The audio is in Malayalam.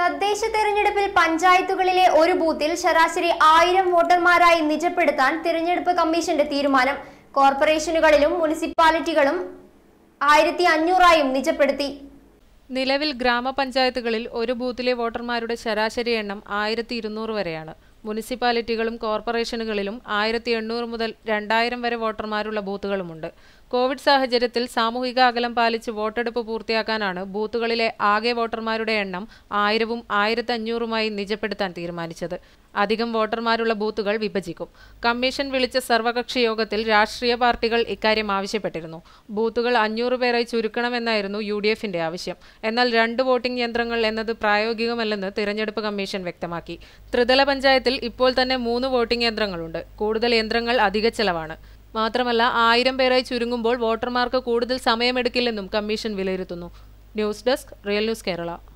തദ്ദേശ തെരഞ്ഞെടുപ്പിൽ പഞ്ചായത്തുകളിലെ ഒരു ബൂത്തിൽ ശരാശരി ആയിരം വോട്ടർമാരായി നിജപ്പെടുത്താൻ തിരഞ്ഞെടുപ്പ് കമ്മീഷന്റെ തീരുമാനം കോർപ്പറേഷനുകളിലും മുനിസിപ്പാലിറ്റികളും ആയിരത്തി അഞ്ഞൂറായും നിജപ്പെടുത്തി നിലവിൽ ഗ്രാമപഞ്ചായത്തുകളിൽ ഒരു ബൂത്തിലെ വോട്ടർമാരുടെ ശരാശരി എണ്ണം ആയിരത്തി ഇരുന്നൂറ് വരെയാണ് മുനിസിപ്പാലിറ്റികളും കോർപ്പറേഷനുകളിലും ആയിരത്തി എണ്ണൂറ് മുതൽ രണ്ടായിരം വരെ വോട്ടർമാരുള്ള ബൂത്തുകളുമുണ്ട് കോവിഡ് സാഹചര്യത്തിൽ സാമൂഹിക അകലം പാലിച്ച് വോട്ടെടുപ്പ് പൂർത്തിയാക്കാനാണ് ബൂത്തുകളിലെ ആകെ വോട്ടർമാരുടെ എണ്ണം ആയിരവും ആയിരത്തഞ്ഞൂറുമായി നിജപ്പെടുത്താൻ തീരുമാനിച്ചത് അധികം വോട്ടർമാരുള്ള ബൂത്തുകൾ വിഭജിക്കും കമ്മീഷൻ വിളിച്ച സർവകക്ഷി യോഗത്തിൽ രാഷ്ട്രീയ പാർട്ടികൾ ഇക്കാര്യം ആവശ്യപ്പെട്ടിരുന്നു ബൂത്തുകൾ അഞ്ഞൂറ് പേരായി ചുരുക്കണമെന്നായിരുന്നു യു ഡി എഫിന്റെ ആവശ്യം എന്നാൽ രണ്ട് വോട്ടിംഗ് യന്ത്രങ്ങൾ എന്നത് പ്രായോഗികമല്ലെന്ന് തിരഞ്ഞെടുപ്പ് കമ്മീഷൻ വ്യക്തമാക്കി ത്രിതല പഞ്ചായത്തിൽ ഇപ്പോൾ തന്നെ മൂന്ന് വോട്ടിംഗ് യന്ത്രങ്ങളുണ്ട് കൂടുതൽ യന്ത്രങ്ങൾ അധിക ചെലവാണ് മാത്രമല്ല ആയിരം പേരായി ചുരുങ്ങുമ്പോൾ വോട്ടർമാർക്ക് കൂടുതൽ സമയമെടുക്കില്ലെന്നും കമ്മീഷൻ വിലയിരുത്തുന്നു news desk Real News Kerala